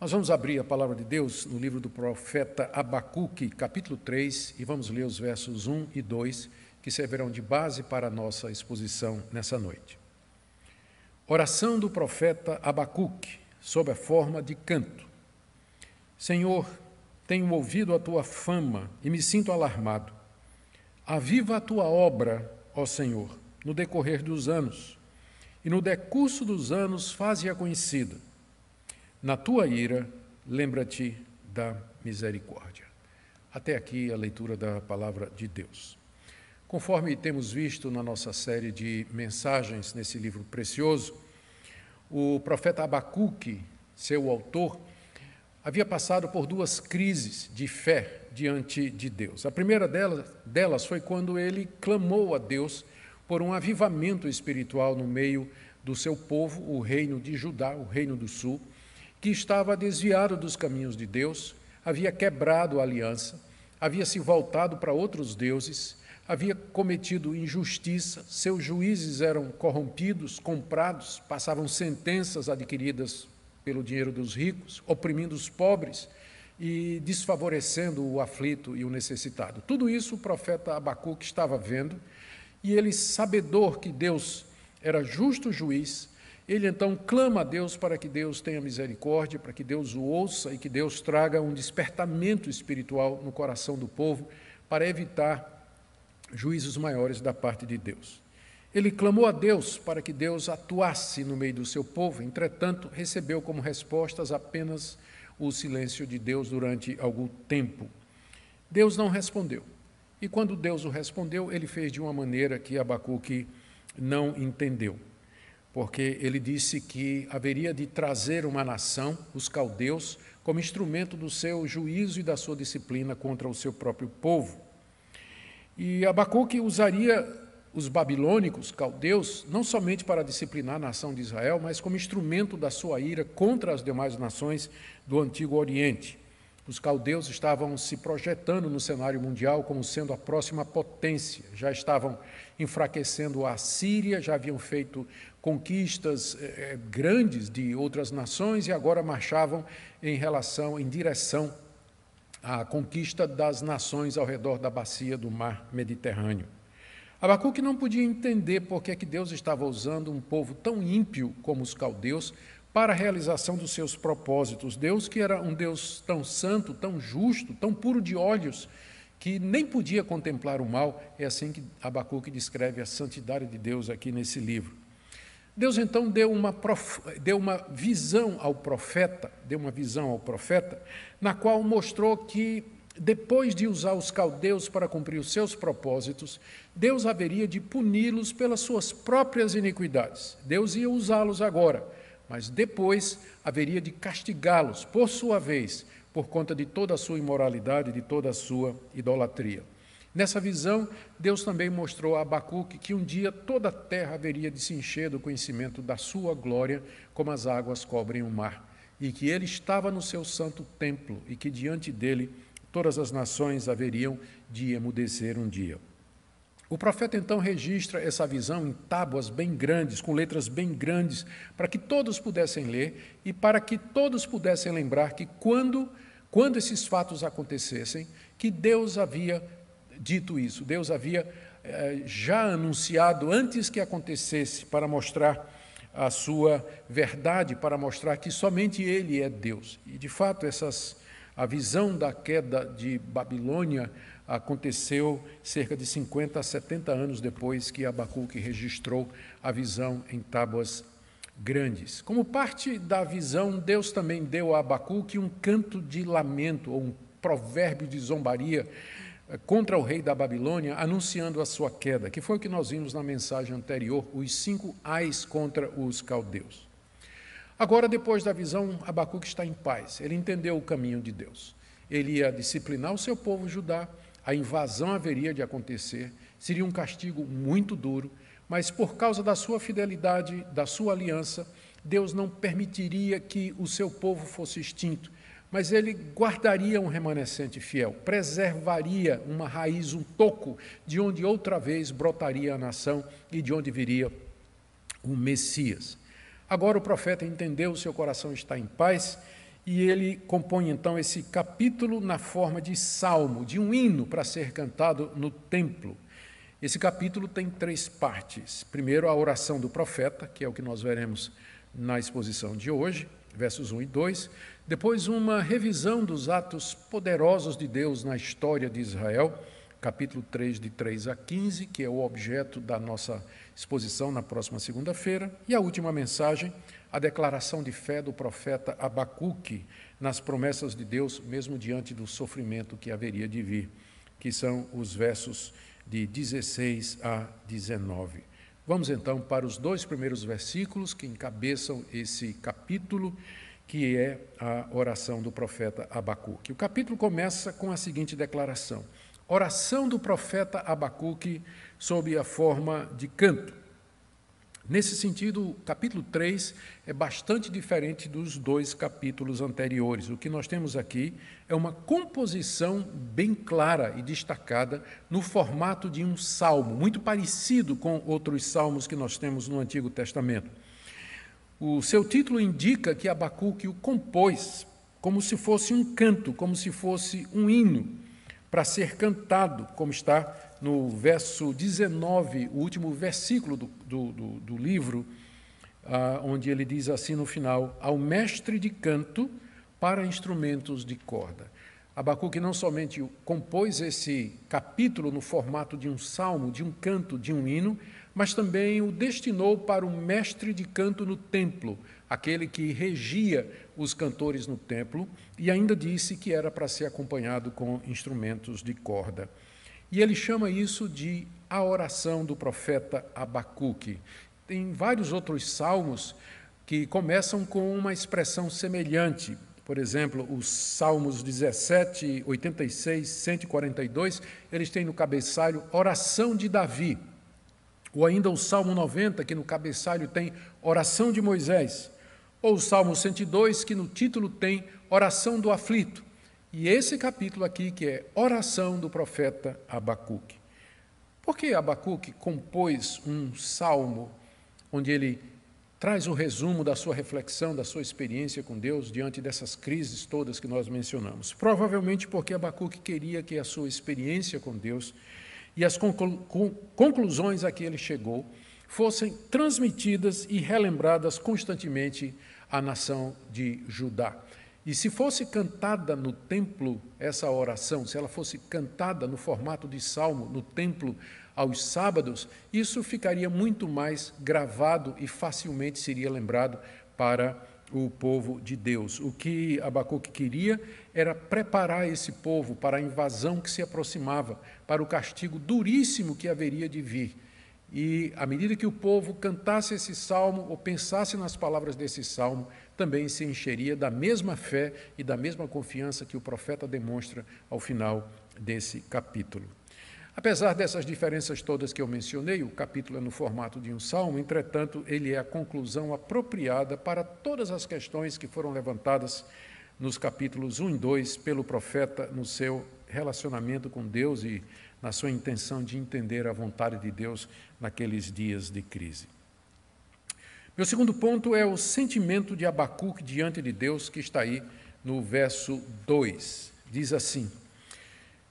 Nós vamos abrir a palavra de Deus no livro do profeta Abacuque, capítulo 3, e vamos ler os versos 1 e 2, que servirão de base para a nossa exposição nessa noite. Oração do profeta Abacuque, sob a forma de canto. Senhor, tenho ouvido a tua fama e me sinto alarmado. Aviva a tua obra, ó Senhor, no decorrer dos anos, e no decurso dos anos faze-a conhecida na tua ira, lembra-te da misericórdia. Até aqui a leitura da palavra de Deus. Conforme temos visto na nossa série de mensagens nesse livro precioso, o profeta Abacuque, seu autor, havia passado por duas crises de fé diante de Deus. A primeira delas, foi quando ele clamou a Deus por um avivamento espiritual no meio do seu povo, o reino de Judá, o reino do sul, que estava desviado dos caminhos de Deus, havia quebrado a aliança, havia se voltado para outros deuses, havia cometido injustiça, seus juízes eram corrompidos, comprados, passavam sentenças adquiridas pelo dinheiro dos ricos, oprimindo os pobres e desfavorecendo o aflito e o necessitado. Tudo isso o profeta Abacuque estava vendo, e ele, sabedor que Deus era justo juiz, ele então clama a Deus para que Deus tenha misericórdia, para que Deus o ouça e que Deus traga um despertamento espiritual no coração do povo para evitar juízos maiores da parte de Deus. Ele clamou a Deus para que Deus atuasse no meio do seu povo, entretanto, recebeu como respostas apenas o silêncio de Deus durante algum tempo. Deus não respondeu. E quando Deus o respondeu, ele fez de uma maneira que Abacuque não entendeu porque ele disse que haveria de trazer uma nação, os caldeus, como instrumento do seu juízo e da sua disciplina contra o seu próprio povo. E Abacuque usaria os babilônicos, caldeus, não somente para disciplinar a nação de Israel, mas como instrumento da sua ira contra as demais nações do Antigo Oriente. Os caldeus estavam se projetando no cenário mundial como sendo a próxima potência. Já estavam enfraquecendo a Síria, já haviam feito conquistas eh, eh, grandes de outras nações e agora marchavam em relação, em direção à conquista das nações ao redor da bacia do mar Mediterrâneo. Abacuque não podia entender por que, é que Deus estava usando um povo tão ímpio como os caldeus para a realização dos seus propósitos. Deus, que era um Deus tão santo, tão justo, tão puro de olhos, que nem podia contemplar o mal, é assim que Abacuque descreve a santidade de Deus aqui nesse livro. Deus então deu uma, prof... deu uma visão ao profeta, deu uma visão ao profeta, na qual mostrou que depois de usar os caldeus para cumprir os seus propósitos, Deus haveria de puni-los pelas suas próprias iniquidades. Deus ia usá-los agora, mas depois haveria de castigá-los, por sua vez, por conta de toda a sua imoralidade, de toda a sua idolatria. Nessa visão, Deus também mostrou a Abacuque que um dia toda a terra haveria de se encher do conhecimento da sua glória, como as águas cobrem o mar, e que ele estava no seu santo templo, e que diante dele todas as nações haveriam de emudecer um dia. O profeta então registra essa visão em tábuas bem grandes, com letras bem grandes, para que todos pudessem ler e para que todos pudessem lembrar que quando, quando esses fatos acontecessem, que Deus havia dito isso. Deus havia eh, já anunciado antes que acontecesse para mostrar a sua verdade, para mostrar que somente Ele é Deus. E de fato, essas, a visão da queda de Babilônia aconteceu cerca de 50 a 70 anos depois que Abacuque registrou a visão em tábuas grandes. Como parte da visão, Deus também deu a Abacuque um canto de lamento ou um provérbio de zombaria contra o rei da Babilônia, anunciando a sua queda, que foi o que nós vimos na mensagem anterior, os cinco ais contra os caldeus. Agora, depois da visão, Abacuque está em paz, ele entendeu o caminho de Deus. Ele ia disciplinar o seu povo Judá, a invasão haveria de acontecer, seria um castigo muito duro, mas por causa da sua fidelidade, da sua aliança, Deus não permitiria que o seu povo fosse extinto, mas ele guardaria um remanescente fiel, preservaria uma raiz, um toco, de onde outra vez brotaria a nação e de onde viria o Messias. Agora o profeta entendeu, seu coração está em paz, e ele compõe então esse capítulo na forma de salmo, de um hino para ser cantado no templo. Esse capítulo tem três partes. Primeiro, a oração do profeta, que é o que nós veremos na exposição de hoje versos 1 e 2, depois uma revisão dos atos poderosos de Deus na história de Israel, capítulo 3, de 3 a 15, que é o objeto da nossa exposição na próxima segunda-feira, e a última mensagem, a declaração de fé do profeta Abacuque nas promessas de Deus, mesmo diante do sofrimento que haveria de vir, que são os versos de 16 a 19. Vamos então para os dois primeiros versículos que encabeçam esse capítulo, que é a oração do profeta Abacuque. O capítulo começa com a seguinte declaração: Oração do profeta Abacuque sob a forma de canto. Nesse sentido, o capítulo 3 é bastante diferente dos dois capítulos anteriores. O que nós temos aqui é uma composição bem clara e destacada no formato de um salmo, muito parecido com outros salmos que nós temos no Antigo Testamento. O seu título indica que Abacuque o compôs como se fosse um canto, como se fosse um hino, para ser cantado, como está no verso 19, o último versículo do, do, do, do livro, ah, onde ele diz assim no final: Ao mestre de canto para instrumentos de corda. Abacuque não somente compôs esse capítulo no formato de um salmo, de um canto, de um hino, mas também o destinou para o mestre de canto no templo, aquele que regia os cantores no templo, e ainda disse que era para ser acompanhado com instrumentos de corda. E ele chama isso de a oração do profeta Abacuque. Tem vários outros salmos que começam com uma expressão semelhante. Por exemplo, os Salmos 17, 86, 142, eles têm no cabeçalho oração de Davi. Ou ainda o Salmo 90, que no cabeçalho tem oração de Moisés. Ou o Salmo 102, que no título tem oração do aflito. E esse capítulo aqui, que é Oração do Profeta Abacuque. que Abacuque compôs um salmo onde ele traz o um resumo da sua reflexão, da sua experiência com Deus diante dessas crises todas que nós mencionamos. Provavelmente porque Abacuque queria que a sua experiência com Deus e as conclusões a que ele chegou fossem transmitidas e relembradas constantemente à nação de Judá. E se fosse cantada no templo essa oração, se ela fosse cantada no formato de salmo no templo aos sábados, isso ficaria muito mais gravado e facilmente seria lembrado para o povo de Deus. O que Abacuque queria era preparar esse povo para a invasão que se aproximava, para o castigo duríssimo que haveria de vir. E à medida que o povo cantasse esse salmo ou pensasse nas palavras desse salmo, também se encheria da mesma fé e da mesma confiança que o profeta demonstra ao final desse capítulo. Apesar dessas diferenças todas que eu mencionei, o capítulo é no formato de um salmo, entretanto, ele é a conclusão apropriada para todas as questões que foram levantadas nos capítulos 1 e 2 pelo profeta no seu relacionamento com Deus e na sua intenção de entender a vontade de Deus naqueles dias de crise. Meu segundo ponto é o sentimento de Abacuque diante de Deus, que está aí no verso 2. Diz assim: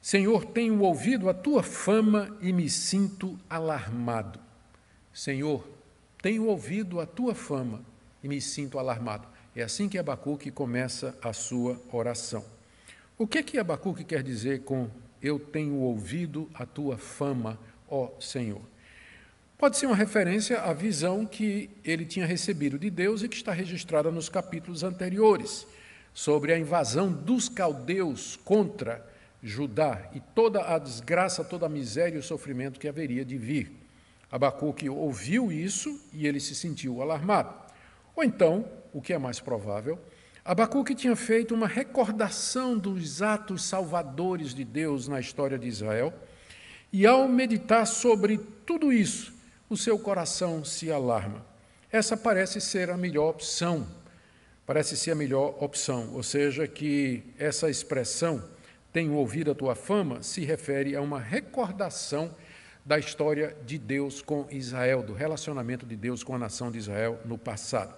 Senhor, tenho ouvido a tua fama e me sinto alarmado. Senhor, tenho ouvido a tua fama e me sinto alarmado. É assim que Abacuque começa a sua oração. O que é que Abacuque quer dizer com eu tenho ouvido a tua fama, ó Senhor? Pode ser uma referência à visão que ele tinha recebido de Deus e que está registrada nos capítulos anteriores, sobre a invasão dos caldeus contra Judá e toda a desgraça, toda a miséria e o sofrimento que haveria de vir. Abacuque ouviu isso e ele se sentiu alarmado. Ou então, o que é mais provável, Abacuque tinha feito uma recordação dos atos salvadores de Deus na história de Israel, e ao meditar sobre tudo isso, o seu coração se alarma. Essa parece ser a melhor opção, parece ser a melhor opção, ou seja, que essa expressão, tenho ouvido a tua fama, se refere a uma recordação da história de Deus com Israel, do relacionamento de Deus com a nação de Israel no passado.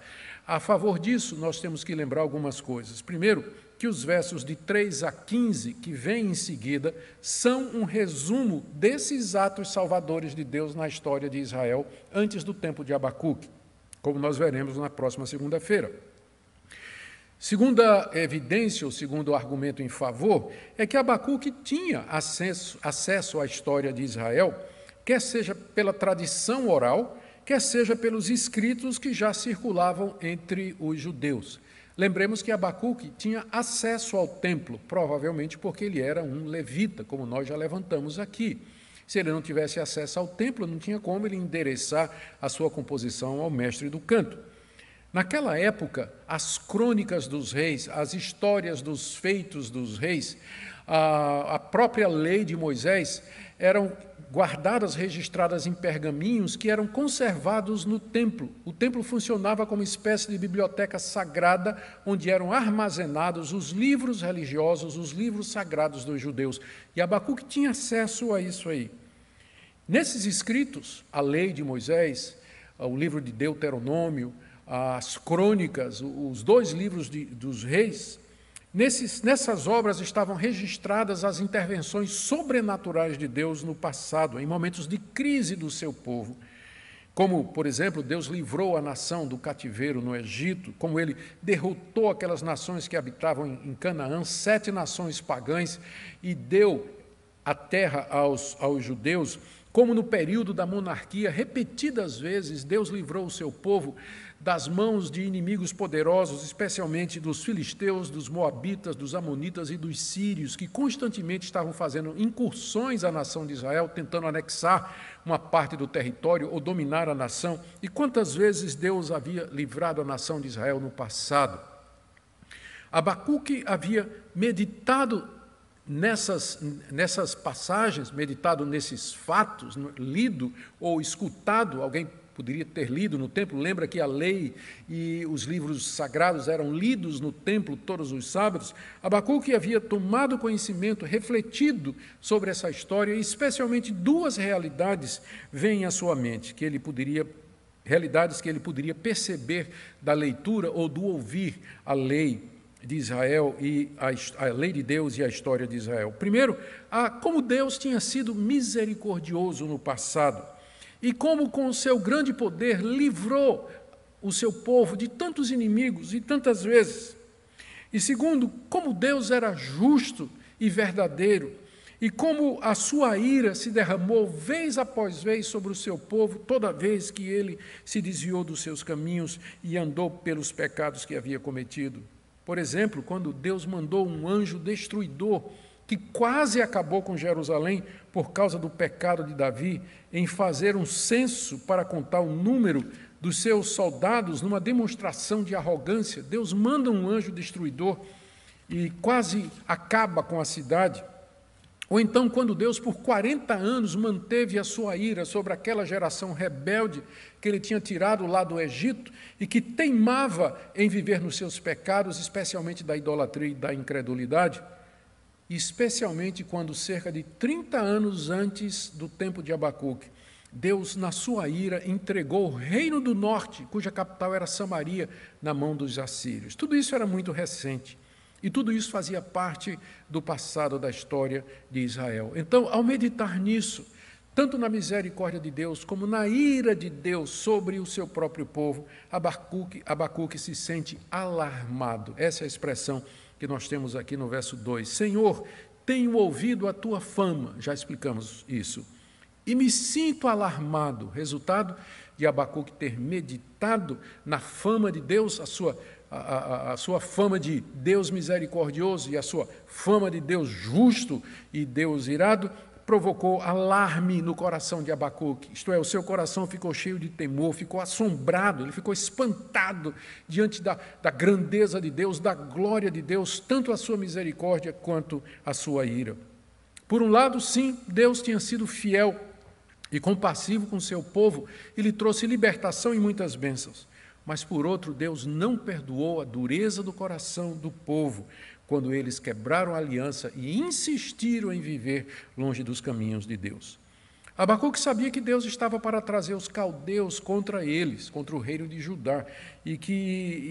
A favor disso, nós temos que lembrar algumas coisas. Primeiro, que os versos de 3 a 15, que vêm em seguida, são um resumo desses atos salvadores de Deus na história de Israel antes do tempo de Abacuque, como nós veremos na próxima segunda-feira. Segunda evidência, ou segundo argumento em favor, é que Abacuque tinha acesso, acesso à história de Israel, quer seja pela tradição oral, quer seja pelos escritos que já circulavam entre os judeus. Lembremos que Abacuque tinha acesso ao templo, provavelmente porque ele era um levita, como nós já levantamos aqui. Se ele não tivesse acesso ao templo, não tinha como ele endereçar a sua composição ao mestre do canto. Naquela época, as crônicas dos reis, as histórias dos feitos dos reis, a, própria lei de Moisés eram guardadas, registradas em pergaminhos que eram conservados no templo. O templo funcionava como espécie de biblioteca sagrada, onde eram armazenados os livros religiosos, os livros sagrados dos judeus. E Abacuque tinha acesso a isso aí. Nesses escritos, a lei de Moisés, o livro de Deuteronômio, as crônicas, os dois livros de, dos reis, nesses, nessas obras estavam registradas as intervenções sobrenaturais de Deus no passado, em momentos de crise do seu povo. Como, por exemplo, Deus livrou a nação do cativeiro no Egito, como ele derrotou aquelas nações que habitavam em Canaã, sete nações pagãs, e deu a terra aos, aos judeus como no período da monarquia, repetidas vezes Deus livrou o seu povo das mãos de inimigos poderosos, especialmente dos filisteus, dos moabitas, dos amonitas e dos sírios, que constantemente estavam fazendo incursões à nação de Israel, tentando anexar uma parte do território ou dominar a nação. E quantas vezes Deus havia livrado a nação de Israel no passado? Abacuque havia meditado nessas, nessas passagens, meditado nesses fatos, lido ou escutado, alguém poderia ter lido no templo, lembra que a lei e os livros sagrados eram lidos no templo todos os sábados, Abacuque havia tomado conhecimento, refletido sobre essa história, e especialmente duas realidades vêm à sua mente, que ele poderia realidades que ele poderia perceber da leitura ou do ouvir a lei de Israel e a, a, lei de Deus e a história de Israel. Primeiro, a, como Deus tinha sido misericordioso no passado e como, com o seu grande poder, livrou o seu povo de tantos inimigos e tantas vezes. E segundo, como Deus era justo e verdadeiro e como a sua ira se derramou vez após vez sobre o seu povo, toda vez que ele se desviou dos seus caminhos e andou pelos pecados que havia cometido. Por exemplo, quando Deus mandou um anjo destruidor que quase acabou com Jerusalém por causa do pecado de Davi, em fazer um censo para contar o número dos seus soldados numa demonstração de arrogância. Deus manda um anjo destruidor e quase acaba com a cidade. Ou então, quando Deus, por 40 anos, manteve a sua ira sobre aquela geração rebelde que ele tinha tirado lá do Egito e que teimava em viver nos seus pecados, especialmente da idolatria e da incredulidade, especialmente quando, cerca de 30 anos antes do tempo de Abacuque, Deus, na sua ira, entregou o reino do norte, cuja capital era Samaria, na mão dos assírios. Tudo isso era muito recente. E tudo isso fazia parte do passado da história de Israel. Então, ao meditar nisso, tanto na misericórdia de Deus como na ira de Deus sobre o seu próprio povo, Abacuque, Abacuque se sente alarmado. Essa é a expressão que nós temos aqui no verso 2. Senhor, tenho ouvido a tua fama, já explicamos isso, e me sinto alarmado. Resultado de Abacuque ter meditado na fama de Deus, a sua a, a, a sua fama de Deus misericordioso e a sua fama de Deus justo e Deus irado, provocou alarme no coração de Abacuque, isto é, o seu coração ficou cheio de temor, ficou assombrado, ele ficou espantado diante da, da grandeza de Deus, da glória de Deus, tanto a sua misericórdia quanto a sua ira. Por um lado, sim, Deus tinha sido fiel e compassivo com seu povo e lhe trouxe libertação e muitas bênçãos. Mas por outro, Deus não perdoou a dureza do coração do povo quando eles quebraram a aliança e insistiram em viver longe dos caminhos de Deus. Abacuque sabia que Deus estava para trazer os caldeus contra eles, contra o reino de Judá, e que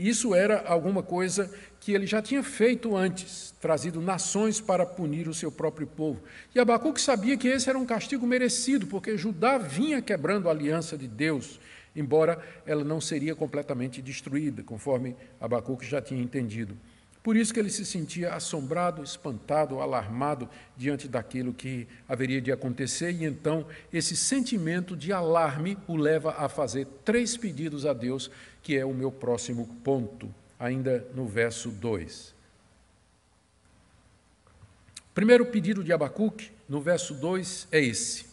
isso era alguma coisa que ele já tinha feito antes, trazido nações para punir o seu próprio povo. E Abacuque sabia que esse era um castigo merecido, porque Judá vinha quebrando a aliança de Deus embora ela não seria completamente destruída, conforme Abacuque já tinha entendido. Por isso que ele se sentia assombrado, espantado, alarmado diante daquilo que haveria de acontecer, e então esse sentimento de alarme o leva a fazer três pedidos a Deus, que é o meu próximo ponto, ainda no verso 2. Primeiro pedido de Abacuque, no verso 2, é esse: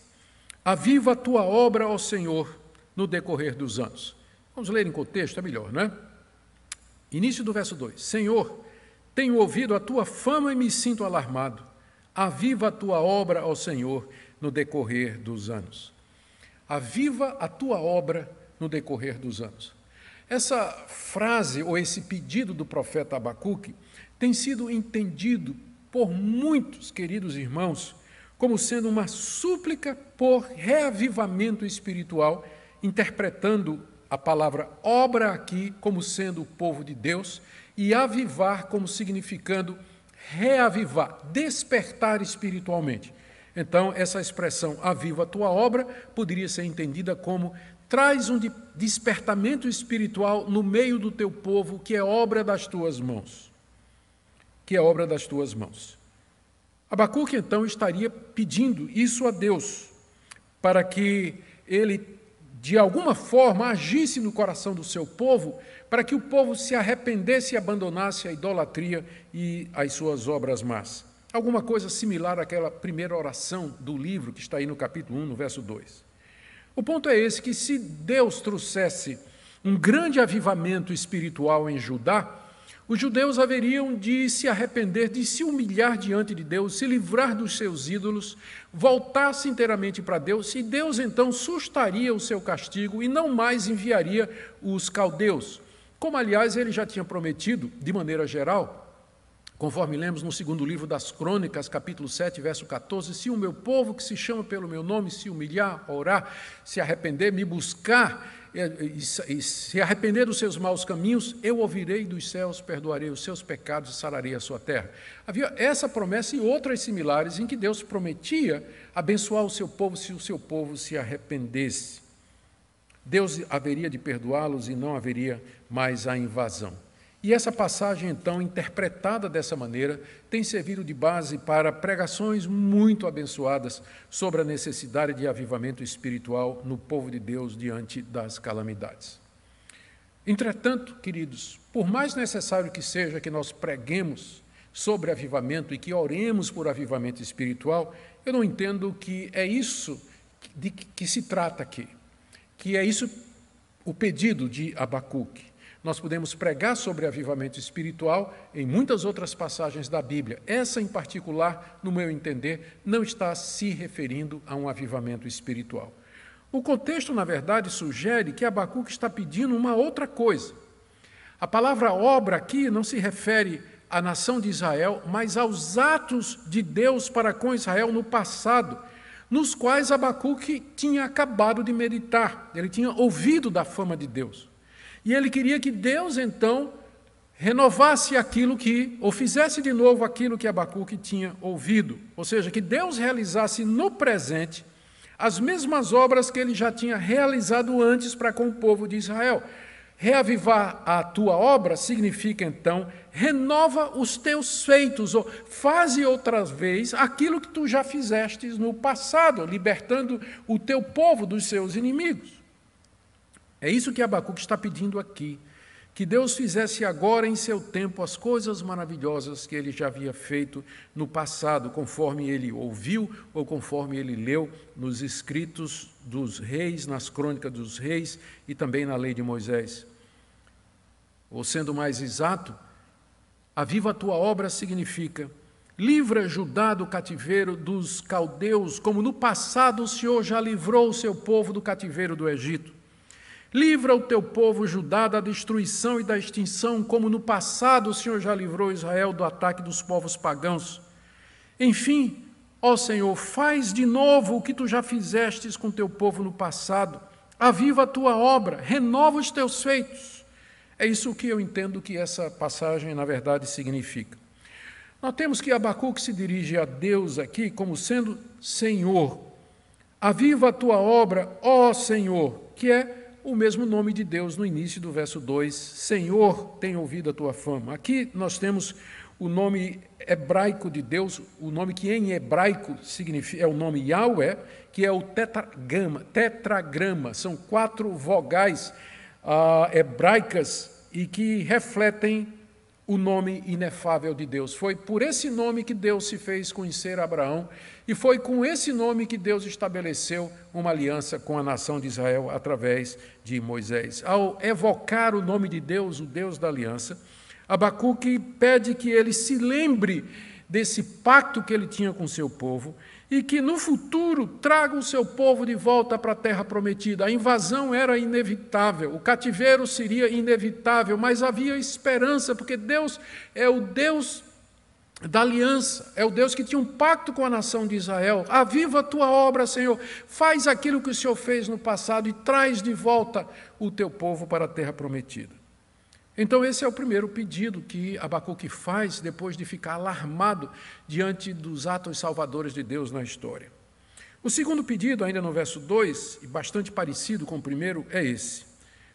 Aviva a tua obra, ó Senhor, no decorrer dos anos. Vamos ler em contexto, é melhor, né? Início do verso 2: Senhor, tenho ouvido a tua fama e me sinto alarmado. Aviva a tua obra, ó Senhor, no decorrer dos anos. Aviva a tua obra no decorrer dos anos. Essa frase ou esse pedido do profeta Abacuque tem sido entendido por muitos queridos irmãos como sendo uma súplica por reavivamento espiritual interpretando a palavra obra aqui como sendo o povo de Deus e avivar como significando reavivar, despertar espiritualmente. Então, essa expressão aviva a tua obra poderia ser entendida como traz um despertamento espiritual no meio do teu povo, que é obra das tuas mãos. Que é obra das tuas mãos. Abacuque então estaria pedindo isso a Deus, para que ele de alguma forma, agisse no coração do seu povo, para que o povo se arrependesse e abandonasse a idolatria e as suas obras más. Alguma coisa similar àquela primeira oração do livro, que está aí no capítulo 1, no verso 2. O ponto é esse: que se Deus trouxesse um grande avivamento espiritual em Judá, os judeus haveriam de se arrepender, de se humilhar diante de Deus, se livrar dos seus ídolos, voltar-se inteiramente para Deus, e Deus então sustaria o seu castigo e não mais enviaria os caldeus, como aliás ele já tinha prometido, de maneira geral. Conforme lemos no segundo livro das Crônicas, capítulo 7, verso 14: Se o meu povo que se chama pelo meu nome se humilhar, orar, se arrepender, me buscar, e, se arrepender dos seus maus caminhos, eu ouvirei dos céus, perdoarei os seus pecados e sararei a sua terra. Havia essa promessa e outras similares em que Deus prometia abençoar o seu povo se o seu povo se arrependesse. Deus haveria de perdoá-los e não haveria mais a invasão. E essa passagem, então, interpretada dessa maneira, tem servido de base para pregações muito abençoadas sobre a necessidade de avivamento espiritual no povo de Deus diante das calamidades. Entretanto, queridos, por mais necessário que seja que nós preguemos sobre avivamento e que oremos por avivamento espiritual, eu não entendo que é isso de que se trata aqui, que é isso o pedido de Abacuque. Nós podemos pregar sobre avivamento espiritual em muitas outras passagens da Bíblia. Essa, em particular, no meu entender, não está se referindo a um avivamento espiritual. O contexto, na verdade, sugere que Abacuque está pedindo uma outra coisa. A palavra obra aqui não se refere à nação de Israel, mas aos atos de Deus para com Israel no passado, nos quais Abacuque tinha acabado de meditar, ele tinha ouvido da fama de Deus. E ele queria que Deus, então, renovasse aquilo que, ou fizesse de novo aquilo que Abacuque tinha ouvido. Ou seja, que Deus realizasse no presente as mesmas obras que ele já tinha realizado antes para com o povo de Israel. Reavivar a tua obra significa então renova os teus feitos, ou faze outra vez aquilo que tu já fizestes no passado, libertando o teu povo dos seus inimigos. É isso que Abacuque está pedindo aqui. Que Deus fizesse agora em seu tempo as coisas maravilhosas que ele já havia feito no passado, conforme ele ouviu ou conforme ele leu nos escritos dos reis, nas crônicas dos reis e também na lei de Moisés. Ou sendo mais exato, aviva a tua obra significa Livra Judá do cativeiro dos caldeus, como no passado o Senhor já livrou o seu povo do cativeiro do Egito. Livra o teu povo Judá da destruição e da extinção, como no passado o Senhor já livrou Israel do ataque dos povos pagãos. Enfim, ó Senhor, faz de novo o que tu já fizestes com teu povo no passado. Aviva a tua obra, renova os teus feitos. É isso que eu entendo que essa passagem, na verdade, significa. Nós temos que Abacuque se dirige a Deus aqui como sendo Senhor. Aviva a tua obra, ó Senhor, que é o mesmo nome de Deus no início do verso 2, Senhor, tem ouvido a tua fama. Aqui nós temos o nome hebraico de Deus, o nome que em hebraico significa, é o nome Yahweh, que é o tetragrama, tetragrama são quatro vogais ah, hebraicas e que refletem o nome inefável de Deus. Foi por esse nome que Deus se fez conhecer Abraão e foi com esse nome que Deus estabeleceu uma aliança com a nação de Israel através de Moisés. Ao evocar o nome de Deus, o Deus da aliança, Abacuque pede que ele se lembre desse pacto que ele tinha com seu povo e que no futuro traga o seu povo de volta para a terra prometida. A invasão era inevitável, o cativeiro seria inevitável, mas havia esperança, porque Deus é o Deus da aliança, é o Deus que tinha um pacto com a nação de Israel. Aviva a tua obra, Senhor, faz aquilo que o Senhor fez no passado e traz de volta o teu povo para a terra prometida. Então, esse é o primeiro pedido que Abacuque faz depois de ficar alarmado diante dos atos salvadores de Deus na história. O segundo pedido, ainda no verso 2, e bastante parecido com o primeiro, é esse: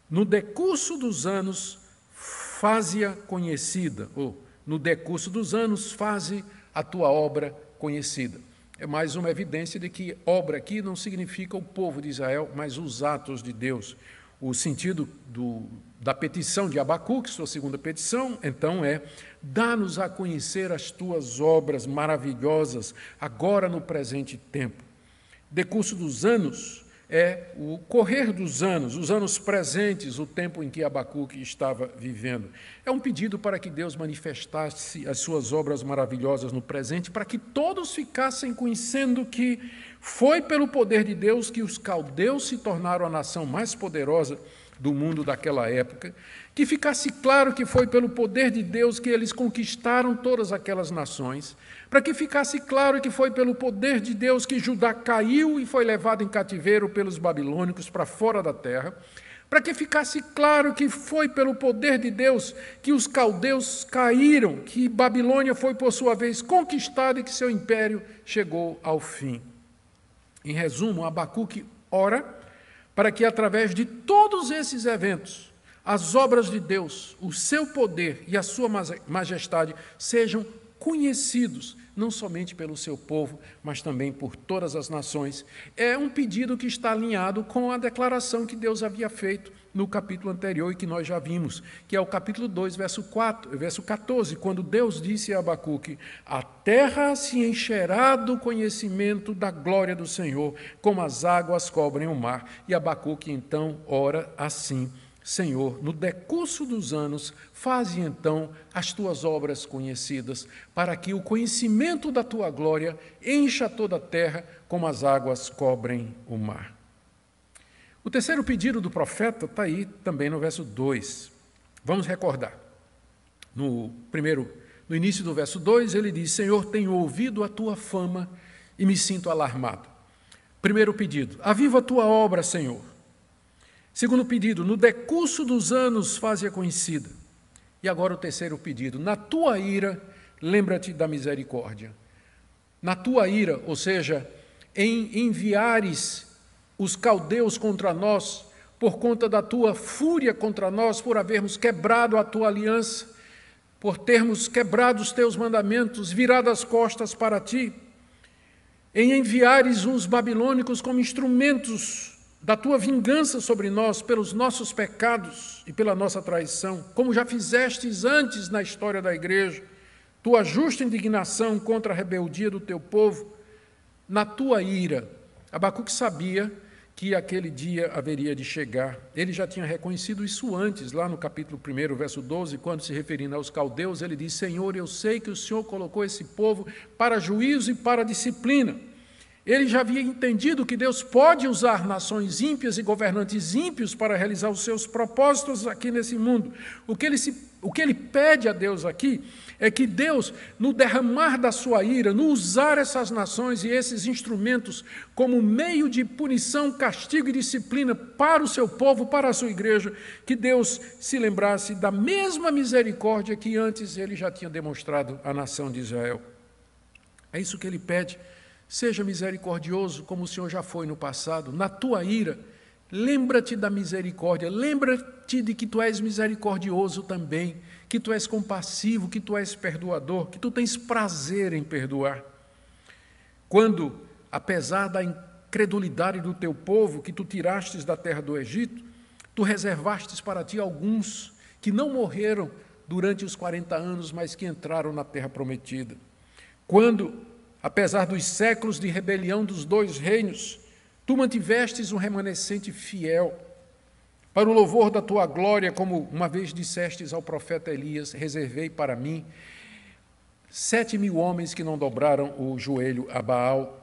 No decurso dos anos, faze-a conhecida, ou no decurso dos anos, faze a tua obra conhecida. É mais uma evidência de que obra aqui não significa o povo de Israel, mas os atos de Deus. O sentido do da petição de Abacuque, sua segunda petição, então é: dá-nos a conhecer as tuas obras maravilhosas, agora no presente tempo. Decurso dos anos é o correr dos anos, os anos presentes, o tempo em que Abacuque estava vivendo. É um pedido para que Deus manifestasse as suas obras maravilhosas no presente, para que todos ficassem conhecendo que foi pelo poder de Deus que os caldeus se tornaram a nação mais poderosa do mundo daquela época, que ficasse claro que foi pelo poder de Deus que eles conquistaram todas aquelas nações, para que ficasse claro que foi pelo poder de Deus que Judá caiu e foi levado em cativeiro pelos babilônicos para fora da terra, para que ficasse claro que foi pelo poder de Deus que os caldeus caíram, que Babilônia foi por sua vez conquistada e que seu império chegou ao fim. Em resumo, Abacuque ora para que através de todos esses eventos, as obras de Deus, o seu poder e a sua majestade sejam conhecidos não somente pelo seu povo, mas também por todas as nações. É um pedido que está alinhado com a declaração que Deus havia feito no capítulo anterior e que nós já vimos, que é o capítulo 2, verso, 4, verso 14, quando Deus disse a Abacuque: A terra se encherá do conhecimento da glória do Senhor, como as águas cobrem o mar. E Abacuque então ora assim. Senhor, no decurso dos anos, faze então as tuas obras conhecidas, para que o conhecimento da tua glória encha toda a terra, como as águas cobrem o mar. O terceiro pedido do profeta está aí também no verso 2. Vamos recordar. No primeiro, no início do verso 2, ele diz: Senhor, tenho ouvido a tua fama e me sinto alarmado. Primeiro pedido: Aviva a tua obra, Senhor Segundo pedido, no decurso dos anos fazia conhecida. E agora o terceiro pedido, na tua ira, lembra-te da misericórdia. Na tua ira, ou seja, em enviares os caldeus contra nós, por conta da tua fúria contra nós, por havermos quebrado a tua aliança, por termos quebrado os teus mandamentos, virado as costas para ti, em enviares os babilônicos como instrumentos da tua vingança sobre nós pelos nossos pecados e pela nossa traição, como já fizestes antes na história da igreja, tua justa indignação contra a rebeldia do teu povo, na tua ira. Abacuque sabia que aquele dia haveria de chegar. Ele já tinha reconhecido isso antes, lá no capítulo 1, verso 12, quando se referindo aos caldeus, ele diz: Senhor, eu sei que o Senhor colocou esse povo para juízo e para disciplina. Ele já havia entendido que Deus pode usar nações ímpias e governantes ímpios para realizar os seus propósitos aqui nesse mundo. O que ele, se, o que ele pede a Deus aqui é que Deus, no derramar da sua ira, no usar essas nações e esses instrumentos como meio de punição, castigo e disciplina para o seu povo, para a sua igreja, que Deus se lembrasse da mesma misericórdia que antes ele já tinha demonstrado à nação de Israel. É isso que ele pede. Seja misericordioso, como o Senhor já foi no passado, na tua ira. Lembra-te da misericórdia, lembra-te de que tu és misericordioso também, que tu és compassivo, que tu és perdoador, que tu tens prazer em perdoar. Quando, apesar da incredulidade do teu povo, que tu tirastes da terra do Egito, tu reservastes para ti alguns que não morreram durante os 40 anos, mas que entraram na terra prometida. Quando Apesar dos séculos de rebelião dos dois reinos, tu mantivestes um remanescente fiel. Para o louvor da tua glória, como uma vez dissestes ao profeta Elias, reservei para mim sete mil homens que não dobraram o joelho a Baal.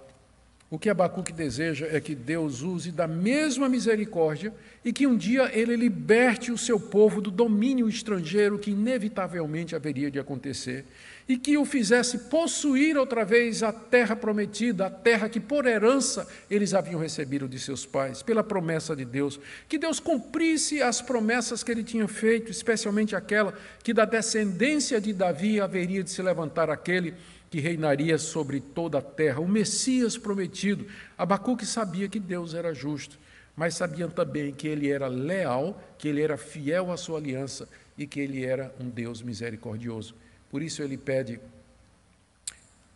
O que Abacuque deseja é que Deus use da mesma misericórdia e que um dia ele liberte o seu povo do domínio estrangeiro que inevitavelmente haveria de acontecer e que o fizesse possuir outra vez a terra prometida, a terra que por herança eles haviam recebido de seus pais, pela promessa de Deus. Que Deus cumprisse as promessas que ele tinha feito, especialmente aquela que da descendência de Davi haveria de se levantar aquele que reinaria sobre toda a terra, o Messias prometido. Abacuque sabia que Deus era justo, mas sabia também que ele era leal, que ele era fiel à sua aliança e que ele era um Deus misericordioso. Por isso ele pede: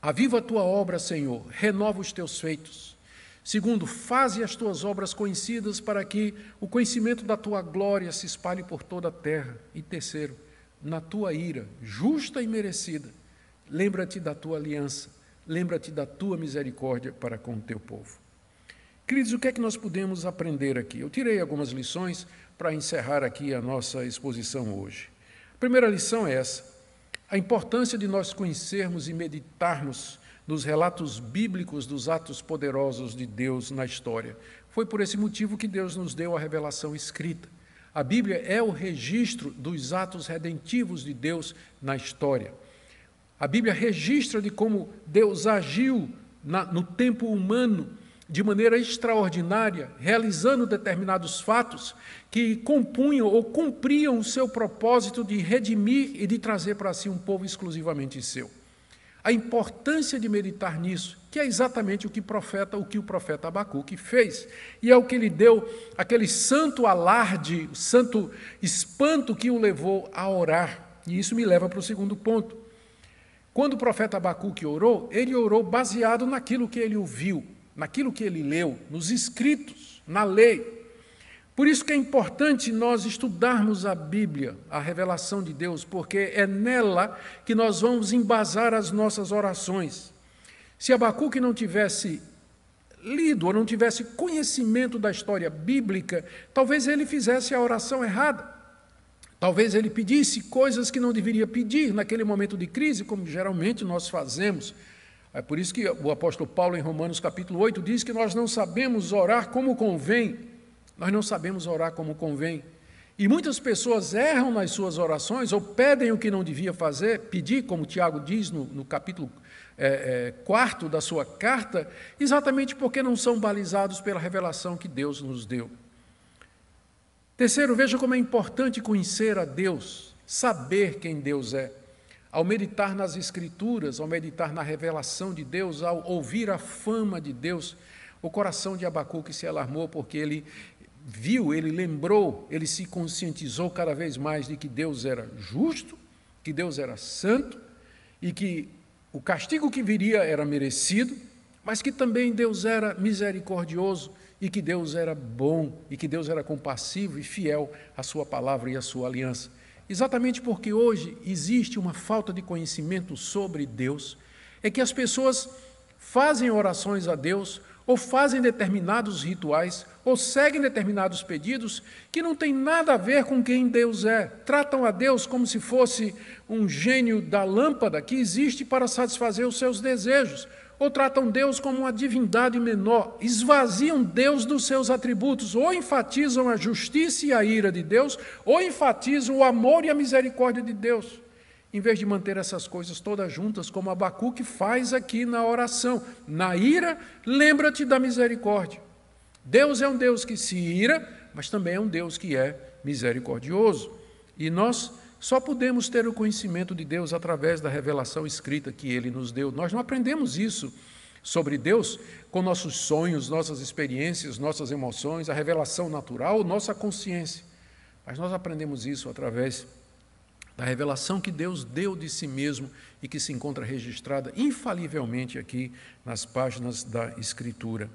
Aviva a tua obra, Senhor, renova os teus feitos. Segundo, faze as tuas obras conhecidas para que o conhecimento da tua glória se espalhe por toda a terra. E terceiro, na tua ira, justa e merecida, lembra-te da tua aliança, lembra-te da tua misericórdia para com o teu povo. Queridos, o que é que nós podemos aprender aqui? Eu tirei algumas lições para encerrar aqui a nossa exposição hoje. A primeira lição é essa: a importância de nós conhecermos e meditarmos nos relatos bíblicos dos atos poderosos de Deus na história. Foi por esse motivo que Deus nos deu a revelação escrita. A Bíblia é o registro dos atos redentivos de Deus na história. A Bíblia registra de como Deus agiu na, no tempo humano de maneira extraordinária, realizando determinados fatos que compunham ou cumpriam o seu propósito de redimir e de trazer para si um povo exclusivamente seu. A importância de meditar nisso, que é exatamente o que, profeta, o que o profeta Abacuque fez, e é o que lhe deu aquele santo alarde, o santo espanto que o levou a orar. E isso me leva para o segundo ponto. Quando o profeta Abacuque orou, ele orou baseado naquilo que ele ouviu, naquilo que ele leu, nos escritos, na lei. Por isso que é importante nós estudarmos a Bíblia, a revelação de Deus, porque é nela que nós vamos embasar as nossas orações. Se Abacuque não tivesse lido ou não tivesse conhecimento da história bíblica, talvez ele fizesse a oração errada. Talvez ele pedisse coisas que não deveria pedir naquele momento de crise, como geralmente nós fazemos. É por isso que o apóstolo Paulo, em Romanos capítulo 8, diz que nós não sabemos orar como convém. Nós não sabemos orar como convém. E muitas pessoas erram nas suas orações ou pedem o que não devia fazer, pedir, como Tiago diz no, no capítulo 4 é, é da sua carta, exatamente porque não são balizados pela revelação que Deus nos deu. Terceiro, veja como é importante conhecer a Deus, saber quem Deus é. Ao meditar nas Escrituras, ao meditar na revelação de Deus, ao ouvir a fama de Deus, o coração de Abacuque se alarmou porque ele viu, ele lembrou, ele se conscientizou cada vez mais de que Deus era justo, que Deus era santo e que o castigo que viria era merecido, mas que também Deus era misericordioso e que Deus era bom e que Deus era compassivo e fiel à sua palavra e à sua aliança. Exatamente porque hoje existe uma falta de conhecimento sobre Deus, é que as pessoas fazem orações a Deus, ou fazem determinados rituais, ou seguem determinados pedidos que não tem nada a ver com quem Deus é. Tratam a Deus como se fosse um gênio da lâmpada que existe para satisfazer os seus desejos, ou tratam Deus como uma divindade menor, esvaziam Deus dos seus atributos, ou enfatizam a justiça e a ira de Deus, ou enfatizam o amor e a misericórdia de Deus, em vez de manter essas coisas todas juntas, como Abacuque faz aqui na oração. Na ira, lembra-te da misericórdia. Deus é um Deus que se ira, mas também é um Deus que é misericordioso. E nós só podemos ter o conhecimento de Deus através da revelação escrita que ele nos deu. Nós não aprendemos isso sobre Deus com nossos sonhos, nossas experiências, nossas emoções, a revelação natural, nossa consciência. Mas nós aprendemos isso através da revelação que Deus deu de si mesmo e que se encontra registrada infalivelmente aqui nas páginas da Escritura.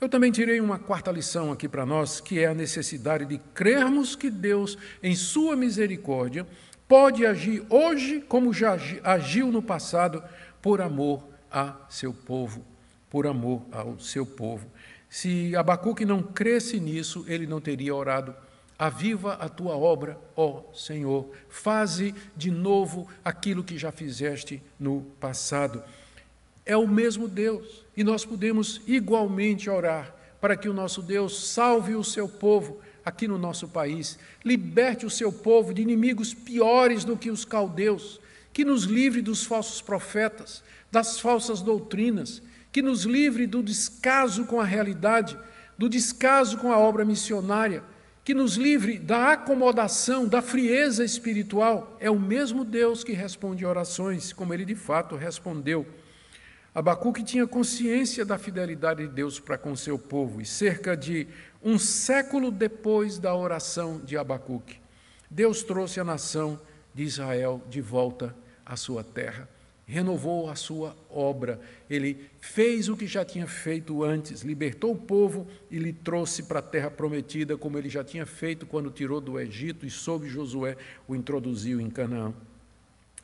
Eu também tirei uma quarta lição aqui para nós, que é a necessidade de crermos que Deus, em Sua misericórdia, pode agir hoje como já agiu no passado, por amor a seu povo, por amor ao seu povo. Se Abacuque não cresce nisso, ele não teria orado. Aviva a tua obra, ó Senhor. Faze de novo aquilo que já fizeste no passado é o mesmo Deus e nós podemos igualmente orar para que o nosso Deus salve o seu povo aqui no nosso país, liberte o seu povo de inimigos piores do que os caldeus, que nos livre dos falsos profetas, das falsas doutrinas, que nos livre do descaso com a realidade, do descaso com a obra missionária, que nos livre da acomodação, da frieza espiritual. É o mesmo Deus que responde orações, como ele de fato respondeu Abacuque tinha consciência da fidelidade de Deus para com seu povo, e cerca de um século depois da oração de Abacuque, Deus trouxe a nação de Israel de volta à sua terra, renovou a sua obra, ele fez o que já tinha feito antes, libertou o povo e lhe trouxe para a terra prometida, como ele já tinha feito quando tirou do Egito e sob Josué o introduziu em Canaã.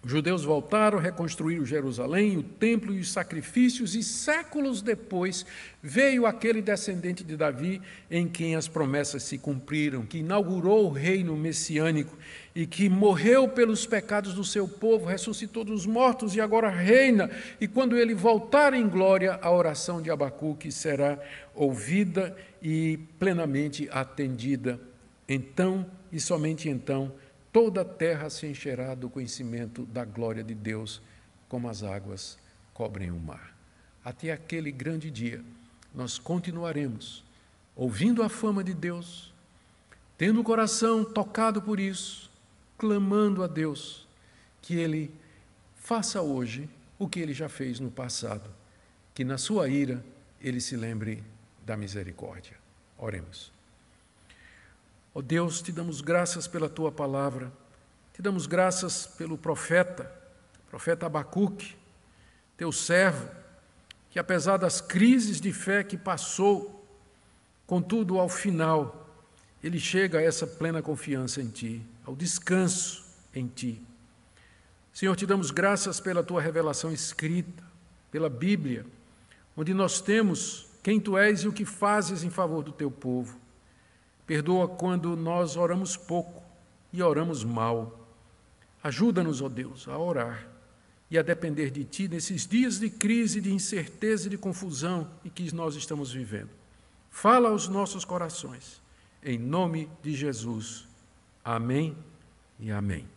Os judeus voltaram, reconstruíram Jerusalém, o templo e os sacrifícios, e séculos depois veio aquele descendente de Davi em quem as promessas se cumpriram, que inaugurou o reino messiânico e que morreu pelos pecados do seu povo, ressuscitou dos mortos e agora reina. E quando ele voltar em glória, a oração de Abacuque será ouvida e plenamente atendida. Então e somente então toda a terra se encherá do conhecimento da glória de Deus, como as águas cobrem o mar. Até aquele grande dia, nós continuaremos ouvindo a fama de Deus, tendo o coração tocado por isso, clamando a Deus que Ele faça hoje o que Ele já fez no passado, que na sua ira Ele se lembre da misericórdia. Oremos. Ó oh Deus, te damos graças pela tua palavra, te damos graças pelo profeta, profeta Abacuque, teu servo, que apesar das crises de fé que passou, contudo, ao final, ele chega a essa plena confiança em ti, ao descanso em ti. Senhor, te damos graças pela tua revelação escrita, pela Bíblia, onde nós temos quem tu és e o que fazes em favor do teu povo. Perdoa quando nós oramos pouco e oramos mal. Ajuda-nos, ó Deus, a orar e a depender de Ti nesses dias de crise, de incerteza e de confusão em que nós estamos vivendo. Fala aos nossos corações, em nome de Jesus. Amém e amém.